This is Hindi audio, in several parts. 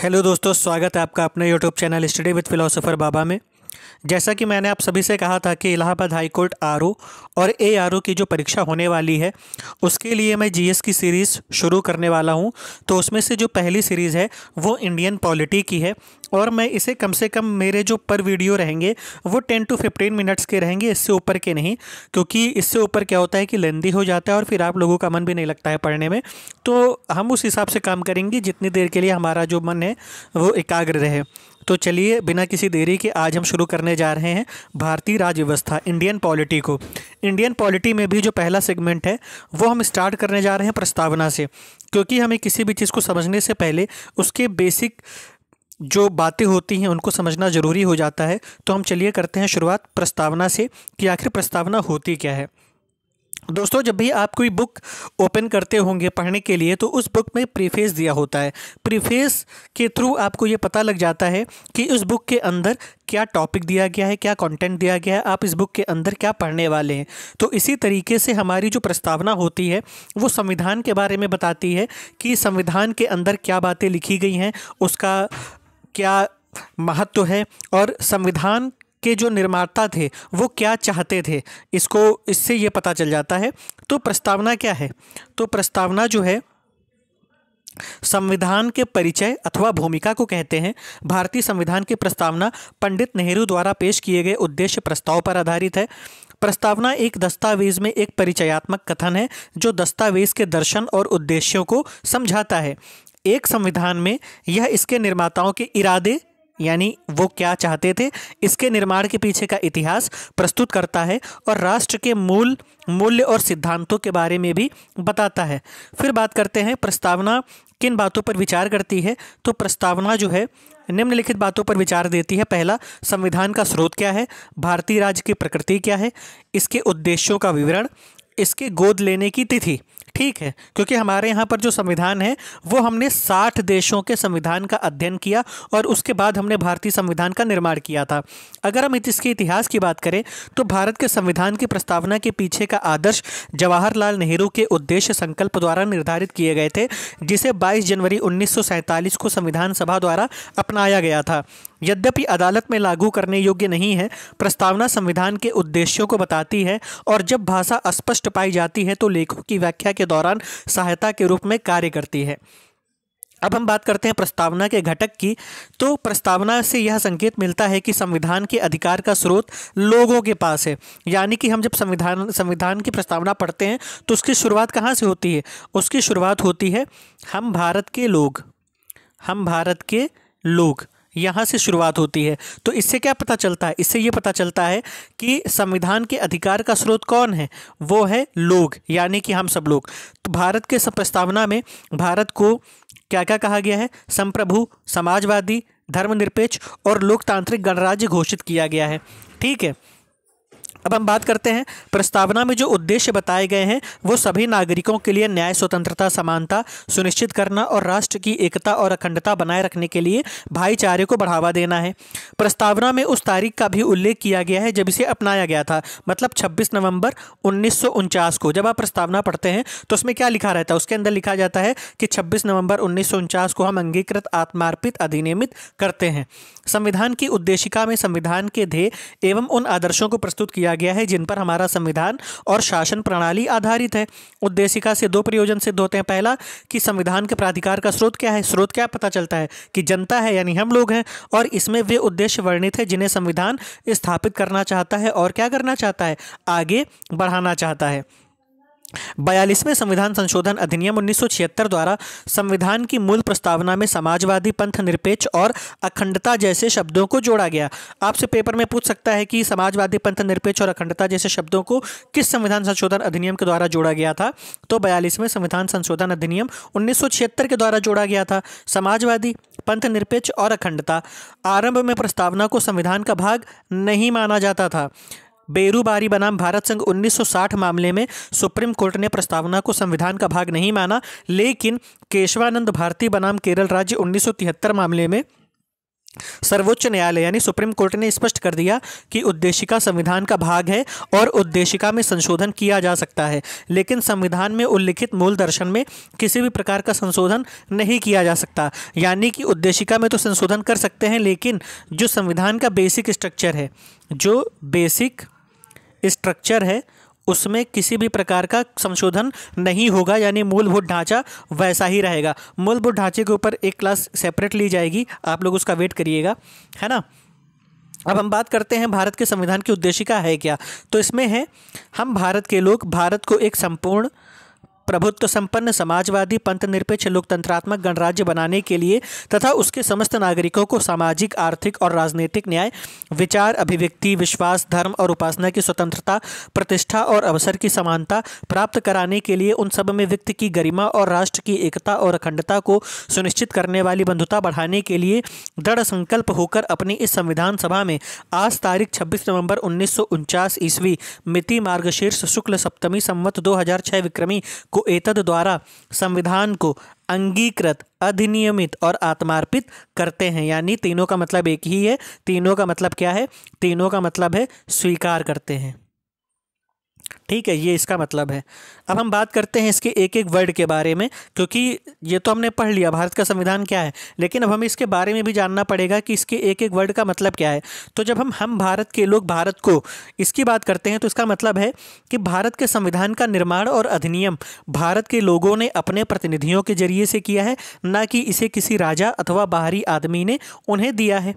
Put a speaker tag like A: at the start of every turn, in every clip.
A: हेलो दोस्तों स्वागत है आपका अपने YouTube channel study with philosopher Baba में जैसा कि मैंने आप सभी से कहा था कि इलाहाबाद हाईकोर्ट आर ओ और ए आर ओ की जो परीक्षा होने वाली है उसके लिए मैं जी एस की सीरीज़ शुरू करने वाला हूँ तो उसमें से जो पहली सीरीज़ है वो इंडियन पॉलिटी की है और मैं इसे कम से कम मेरे जो पर वीडियो रहेंगे वो टेन टू फिफ्टीन मिनट्स के रहेंगे इससे ऊपर के नहीं क्योंकि इससे ऊपर क्या होता है कि लेंदी हो जाता है और फिर आप लोगों का मन भी नहीं लगता है पढ़ने में तो हम उस हिसाब से काम करेंगे जितनी देर के लिए हमारा जो मन है वो एकाग्र रहे तो चलिए बिना किसी देरी के आज हम शुरू करने जा रहे हैं भारतीय राज्य व्यवस्था इंडियन पॉलिटी को इंडियन पॉलिटी में भी जो पहला सेगमेंट है वो हम स्टार्ट करने जा रहे हैं प्रस्तावना से क्योंकि हमें किसी भी चीज़ को समझने से पहले उसके बेसिक जो बातें होती हैं उनको समझना ज़रूरी हो जाता है तो हम चलिए करते हैं शुरुआत प्रस्तावना से कि आखिर प्रस्तावना होती क्या है दोस्तों जब भी आप कोई बुक ओपन करते होंगे पढ़ने के लिए तो उस बुक में प्रीफेस दिया होता है प्रीफेस के थ्रू आपको ये पता लग जाता है कि उस बुक के अंदर क्या टॉपिक दिया गया है क्या कंटेंट दिया गया है आप इस बुक के अंदर क्या पढ़ने वाले हैं तो इसी तरीके से हमारी जो प्रस्तावना होती है वो संविधान के बारे में बताती है कि संविधान के अंदर क्या बातें लिखी गई हैं उसका क्या महत्व है और संविधान के जो निर्माता थे वो क्या चाहते थे इसको इससे ये पता चल जाता है तो प्रस्तावना क्या है तो प्रस्तावना जो है संविधान के परिचय अथवा भूमिका को कहते हैं भारतीय संविधान की प्रस्तावना पंडित नेहरू द्वारा पेश किए गए उद्देश्य प्रस्ताव पर आधारित है प्रस्तावना एक दस्तावेज में एक परिचयात्मक कथन है जो दस्तावेज के दर्शन और उद्देश्यों को समझाता है एक संविधान में यह इसके निर्माताओं के इरादे यानी वो क्या चाहते थे इसके निर्माण के पीछे का इतिहास प्रस्तुत करता है और राष्ट्र के मूल मूल्य और सिद्धांतों के बारे में भी बताता है फिर बात करते हैं प्रस्तावना किन बातों पर विचार करती है तो प्रस्तावना जो है निम्नलिखित बातों पर विचार देती है पहला संविधान का स्रोत क्या है भारतीय राज्य की प्रकृति क्या है इसके उद्देश्यों का विवरण इसके गोद लेने की तिथि ठीक है क्योंकि हमारे यहाँ पर जो संविधान है वो हमने साठ देशों के संविधान का अध्ययन किया और उसके बाद हमने भारतीय संविधान का निर्माण किया था अगर हम इसके इतिहास की बात करें तो भारत के संविधान की प्रस्तावना के पीछे का आदर्श जवाहरलाल नेहरू के उद्देश्य संकल्प द्वारा निर्धारित किए गए थे जिसे बाईस जनवरी उन्नीस को संविधान सभा द्वारा अपनाया गया था यद्यपि अदालत में लागू करने योग्य नहीं है प्रस्तावना संविधान के उद्देश्यों को बताती है और जब भाषा अस्पष्ट पाई जाती है तो लेखों की व्याख्या के दौरान सहायता के रूप में कार्य करती है अब हम बात करते हैं प्रस्तावना के घटक की तो प्रस्तावना से यह संकेत मिलता है कि संविधान के अधिकार का स्रोत लोगों के पास है यानी कि हम जब संविधान संविधान की प्रस्तावना पढ़ते हैं तो उसकी शुरुआत कहाँ से होती है उसकी शुरुआत होती है हम भारत के लोग हम भारत के लोग यहाँ से शुरुआत होती है तो इससे क्या पता चलता है इससे ये पता चलता है कि संविधान के अधिकार का स्रोत कौन है वो है लोग यानी कि हम सब लोग तो भारत के प्रस्तावना में भारत को क्या क्या कहा गया है संप्रभु समाजवादी धर्मनिरपेक्ष और लोकतांत्रिक गणराज्य घोषित किया गया है ठीक है अब हम बात करते हैं प्रस्तावना में जो उद्देश्य बताए गए हैं वो सभी नागरिकों के लिए न्याय स्वतंत्रता समानता सुनिश्चित करना और राष्ट्र की एकता और अखंडता बनाए रखने के लिए भाईचारे को बढ़ावा देना है प्रस्तावना में उस तारीख का भी उल्लेख किया गया है जब इसे अपनाया गया था मतलब छब्बीस नवंबर उन्नीस को जब आप प्रस्तावना पढ़ते हैं तो उसमें क्या लिखा रहता है उसके अंदर लिखा जाता है कि छब्बीस नवंबर उन्नीस को हम अंगीकृत आत्मार्पित अधिनियमित करते हैं संविधान की उद्देशिका में संविधान के ध्येय एवं उन आदर्शों को प्रस्तुत किया गया है जिन पर हमारा संविधान और शासन प्रणाली आधारित है उद्देशिका से दो प्रयोजन सिद्ध होते हैं पहला कि संविधान के प्राधिकार का स्रोत क्या है स्रोत क्या पता चलता है कि जनता है यानी हम लोग हैं और इसमें वे उद्देश्य वर्णित है जिन्हें संविधान स्थापित करना चाहता है और क्या करना चाहता है आगे बढ़ाना चाहता है बयालीसवें संविधान संशोधन अधिनियम 1976 द्वारा संविधान की मूल प्रस्तावना में समाजवादी पंथ निरपेक्ष और अखंडता जैसे शब्दों को जोड़ा गया आपसे पेपर में पूछ सकता है कि समाजवादी पंथ निरपेक्ष और अखंडता जैसे शब्दों को किस संविधान संशोधन अधिनियम के द्वारा जोड़ा गया था तो बयालीसवें संविधान संशोधन अधिनियम उन्नीस के द्वारा जोड़ा गया था समाजवादी पंथ निरपेक्ष और अखंडता आरंभ में प्रस्तावना को संविधान का भाग नहीं माना जाता था बेरूबारी बनाम भारत संघ 1960 मामले में सुप्रीम कोर्ट ने प्रस्तावना को संविधान का भाग नहीं माना लेकिन केशवानंद भारती बनाम केरल राज्य 1973 मामले में सर्वोच्च न्यायालय यानी सुप्रीम कोर्ट ने स्पष्ट कर दिया कि उद्देशिका संविधान का भाग है और उद्देशिका में संशोधन किया जा सकता है लेकिन संविधान में उल्लिखित मूल दर्शन में किसी भी प्रकार का संशोधन नहीं किया जा सकता यानी कि उद्देशिका में तो संशोधन कर सकते हैं लेकिन जो संविधान का बेसिक स्ट्रक्चर है जो बेसिक स्ट्रक्चर है उसमें किसी भी प्रकार का संशोधन नहीं होगा यानी मूलभूत ढांचा वैसा ही रहेगा मूलभूत ढांचे के ऊपर एक क्लास सेपरेट ली जाएगी आप लोग उसका वेट करिएगा है ना अब हम बात करते हैं भारत के संविधान की उद्देशिका है क्या तो इसमें है हम भारत के लोग भारत को एक संपूर्ण प्रभुत्व संपन्न समाजवादी पंथ निरपेक्ष लोकतंत्रात्मक गणराज्य बनाने के लिए तथा उसके समस्त नागरिकों को सामाजिक आर्थिक और राजनीतिक न्याय विचार अभिव्यक्ति विश्वास धर्म और उपासना की स्वतंत्रता प्रतिष्ठा और अवसर की समानता प्राप्त कराने के लिए उन सब में व्यक्ति की गरिमा और राष्ट्र की एकता और अखंडता को सुनिश्चित करने वाली बंधुता बढ़ाने के लिए दृढ़ संकल्प होकर अपनी इस संविधान सभा में आज तारीख छब्बीस नवंबर उन्नीस ईस्वी मिति मार्गशीर्ष शुक्ल सप्तमी संवत 2006 विक्रमी को को एतद द्वारा संविधान को अंगीकृत अधिनियमित और आत्मार्पित करते हैं यानी तीनों का मतलब एक ही है तीनों का मतलब क्या है तीनों का मतलब है स्वीकार करते हैं ठीक है ये इसका मतलब है अब हम बात करते हैं इसके एक एक वर्ड के बारे में क्योंकि ये तो हमने पढ़ लिया भारत का संविधान क्या है लेकिन अब हमें इसके बारे में भी जानना पड़ेगा कि इसके एक एक वर्ड का मतलब क्या है तो जब हम हम भारत के लोग भारत को इसकी बात करते हैं तो इसका मतलब है कि भारत के संविधान का निर्माण और अधिनियम भारत के लोगों ने अपने प्रतिनिधियों के जरिए से किया है ना कि इसे किसी राजा अथवा बाहरी आदमी ने उन्हें दिया है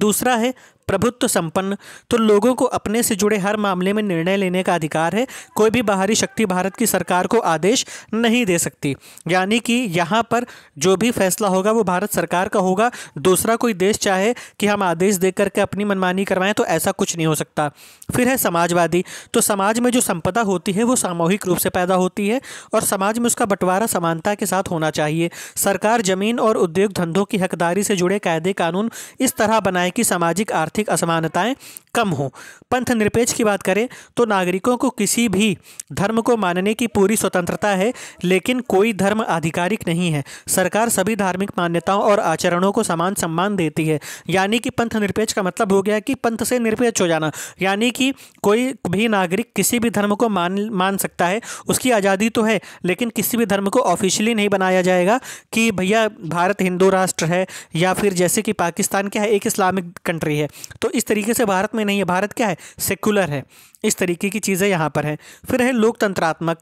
A: दूसरा है प्रभुत्व संपन्न तो लोगों को अपने से जुड़े हर मामले में निर्णय लेने का अधिकार है कोई भी बाहरी शक्ति भारत की सरकार को आदेश नहीं दे सकती यानी कि यहाँ पर जो भी फैसला होगा वो भारत सरकार का होगा दूसरा कोई देश चाहे कि हम आदेश दे करके अपनी मनमानी करवाएं तो ऐसा कुछ नहीं हो सकता फिर है समाजवादी तो समाज में जो संपदा होती है वो सामूहिक रूप से पैदा होती है और समाज में उसका बंटवारा समानता के साथ होना चाहिए सरकार जमीन और उद्योग धंधों की हकदारी से जुड़े कायदे कानून इस तरह बनाए कि सामाजिक आर्थिक आर्थिक असमानताएं कम हों पंथ निरपेक्ष की बात करें तो नागरिकों को किसी भी धर्म को मानने की पूरी स्वतंत्रता है लेकिन कोई धर्म आधिकारिक नहीं है सरकार सभी धार्मिक मान्यताओं और आचरणों को समान सम्मान देती है यानी कि पंथ निरपेक्ष का मतलब हो गया कि पंथ से निरपेक्ष हो जाना यानी कि कोई भी नागरिक किसी भी धर्म को मान मान सकता है उसकी आज़ादी तो है लेकिन किसी भी धर्म को ऑफिशियली नहीं बनाया जाएगा कि भैया भारत हिंदू राष्ट्र है या फिर जैसे कि पाकिस्तान क्या है एक इस्लामिक कंट्री है तो इस तरीके से भारत में नहीं है भारत क्या है सेकुलर है इस तरीके की चीज़ें यहाँ पर हैं फिर है लोकतंत्रात्मक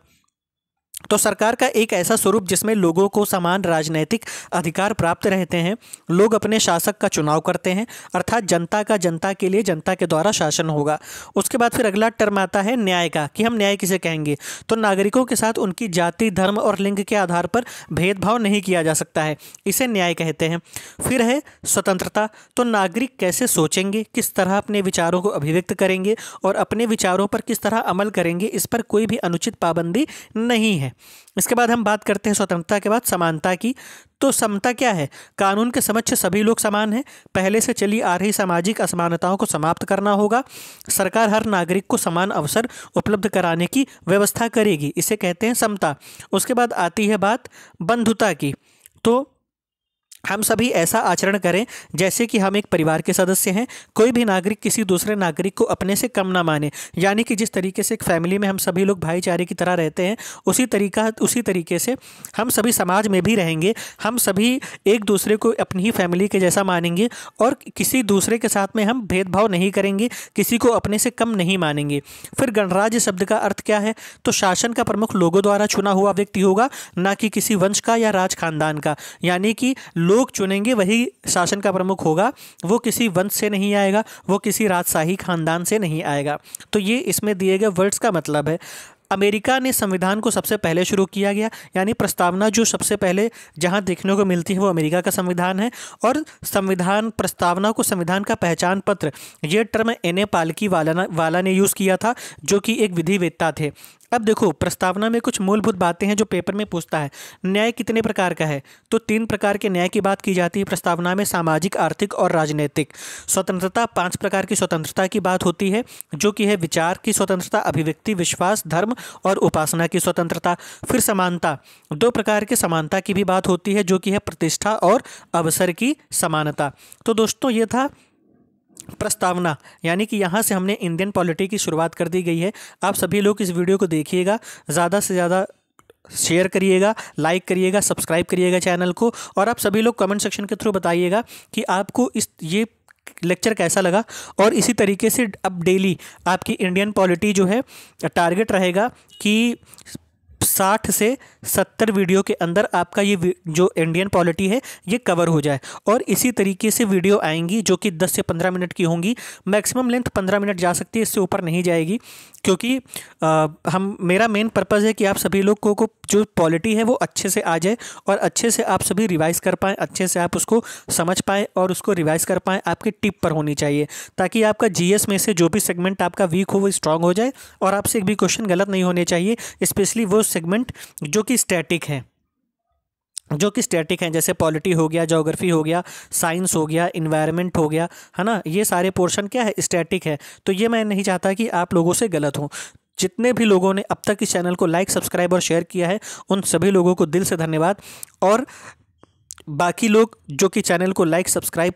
A: तो सरकार का एक ऐसा स्वरूप जिसमें लोगों को समान राजनैतिक अधिकार प्राप्त रहते हैं लोग अपने शासक का चुनाव करते हैं अर्थात जनता का जनता के लिए जनता के द्वारा शासन होगा उसके बाद फिर अगला टर्म आता है न्याय का कि हम न्याय किसे कहेंगे तो नागरिकों के साथ उनकी जाति धर्म और लिंग के आधार पर भेदभाव नहीं किया जा सकता है इसे न्याय कहते हैं फिर है स्वतंत्रता तो नागरिक कैसे सोचेंगे किस तरह अपने विचारों को अभिव्यक्त करेंगे और अपने विचारों पर किस तरह अमल करेंगे इस पर कोई भी अनुचित पाबंदी नहीं है है इसके बाद हम बात करते हैं स्वतंत्रता के बाद समानता की तो समता क्या है कानून के समक्ष सभी लोग समान हैं पहले से चली आ रही सामाजिक असमानताओं को समाप्त करना होगा सरकार हर नागरिक को समान अवसर उपलब्ध कराने की व्यवस्था करेगी इसे कहते हैं समता उसके बाद आती है बात बंधुता की तो हम सभी ऐसा आचरण करें जैसे कि हम एक परिवार के सदस्य हैं कोई भी नागरिक किसी दूसरे नागरिक को अपने से कम ना माने यानी कि जिस तरीके से एक फैमिली में हम सभी लोग भाईचारे की तरह रहते हैं उसी तरीका उसी तरीके से हम सभी समाज में भी रहेंगे हम सभी एक दूसरे को अपनी ही फैमिली के जैसा मानेंगे और किसी दूसरे के साथ में हम भेदभाव नहीं करेंगे किसी को अपने से कम नहीं मानेंगे फिर गणराज्य शब्द का अर्थ क्या है तो शासन का प्रमुख लोगों द्वारा चुना हुआ व्यक्ति होगा ना कि किसी वंश का या राज खानदान का यानी कि लोग चुनेंगे वही शासन का प्रमुख होगा वो किसी वंश से नहीं आएगा वो किसी राजशाही खानदान से नहीं आएगा तो ये इसमें दिए गए वर्ड्स का मतलब है अमेरिका ने संविधान को सबसे पहले शुरू किया गया यानी प्रस्तावना जो सबसे पहले जहां देखने को मिलती है वो अमेरिका का संविधान है और संविधान प्रस्तावना को संविधान का पहचान पत्र ये टर्म एन ए पालकी वाला वाला ने यूज़ किया था जो कि एक विधिवेत्ता थे अब देखो प्रस्तावना में कुछ मूलभूत बातें हैं जो पेपर में पूछता है न्याय कितने प्रकार का है तो तीन प्रकार के न्याय की बात की जाती है प्रस्तावना में सामाजिक आर्थिक और राजनीतिक स्वतंत्रता पांच प्रकार की स्वतंत्रता की बात होती है जो कि है विचार की स्वतंत्रता अभिव्यक्ति विश्वास धर्म और उपासना की स्वतंत्रता फिर समानता दो प्रकार के समानता की भी बात होती है जो कि है प्रतिष्ठा और अवसर की समानता तो दोस्तों ये था प्रस्तावना यानी कि यहाँ से हमने इंडियन पॉलिटी की शुरुआत कर दी गई है आप सभी लोग इस वीडियो को देखिएगा ज़्यादा से ज़्यादा शेयर करिएगा लाइक करिएगा सब्सक्राइब करिएगा चैनल को और आप सभी लोग कमेंट सेक्शन के थ्रू बताइएगा कि आपको इस ये लेक्चर कैसा लगा और इसी तरीके से अब डेली आपकी इंडियन पॉलिटी जो है टारगेट रहेगा कि 60 से 70 वीडियो के अंदर आपका ये जो इंडियन पॉलिटी है ये कवर हो जाए और इसी तरीके से वीडियो आएंगी जो कि 10 से 15 मिनट की होंगी मैक्सिमम लेंथ 15 मिनट जा सकती है इससे ऊपर नहीं जाएगी क्योंकि आ, हम मेरा मेन पर्पज़ है कि आप सभी लोग को, को जो पॉलिटी है वो अच्छे से आ जाए और अच्छे से आप सभी रिवाइज़ कर पाएँ अच्छे से आप उसको समझ पाएँ और उसको रिवाइज़ कर पाएँ आपके टिप पर होनी चाहिए ताकि आपका जी में से जो भी सेगमेंट आपका वीक हो वो स्ट्रांग हो जाए और आपसे एक भी क्वेश्चन गलत नहीं होने चाहिए स्पेशली वो से सेगमेंट जो कि स्टैटिक हैं जो कि स्टैटिक हैं जैसे पॉलिटी हो गया जोग्राफी हो गया साइंस हो गया इन्वायरमेंट हो गया है ना ये सारे पोर्शन क्या है स्टैटिक है तो ये मैं नहीं चाहता कि आप लोगों से गलत हों जितने भी लोगों ने अब तक इस चैनल को लाइक सब्सक्राइब और शेयर किया है उन सभी लोगों को दिल से धन्यवाद और बाकी लोग जो कि चैनल को लाइक सब्सक्राइब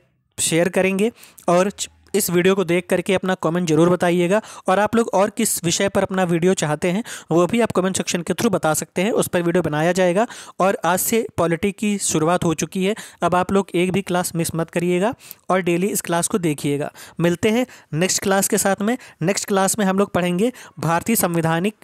A: शेयर करेंगे और इस वीडियो को देख करके अपना कमेंट जरूर बताइएगा और आप लोग और किस विषय पर अपना वीडियो चाहते हैं वो भी आप कमेंट सेक्शन के थ्रू बता सकते हैं उस पर वीडियो बनाया जाएगा और आज से पॉलिटिक की शुरुआत हो चुकी है अब आप लोग एक भी क्लास मिस मत करिएगा और डेली इस क्लास को देखिएगा मिलते हैं नेक्स्ट क्लास के साथ में नेक्स्ट क्लास में हम लोग पढ़ेंगे भारतीय संवैधानिक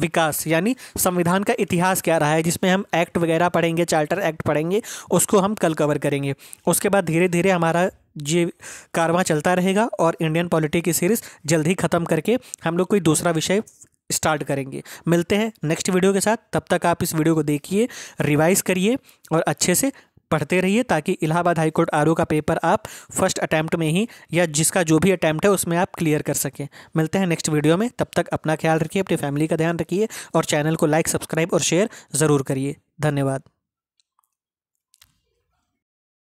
A: विकास यानी संविधान का इतिहास क्या रहा है जिसमें हम एक्ट वगैरह पढ़ेंगे चार्टर एक्ट पढ़ेंगे उसको हम कल कवर करेंगे उसके बाद धीरे धीरे हमारा ये कारवा चलता रहेगा और इंडियन पॉलिटी की सीरीज़ जल्द ही ख़त्म करके हम लोग कोई दूसरा विषय स्टार्ट करेंगे मिलते हैं नेक्स्ट वीडियो के साथ तब तक आप इस वीडियो को देखिए रिवाइज़ करिए और अच्छे से पढ़ते रहिए ताकि इलाहाबाद हाईकोर्ट आर का पेपर आप फर्स्ट अटैम्प्ट में ही या जिसका जो भी अटैम्प्ट है उसमें आप क्लियर कर सकें मिलते हैं नेक्स्ट वीडियो में तब तक अपना ख्याल रखिए अपनी फैमिली का ध्यान रखिए और चैनल को लाइक सब्सक्राइब और शेयर ज़रूर करिए धन्यवाद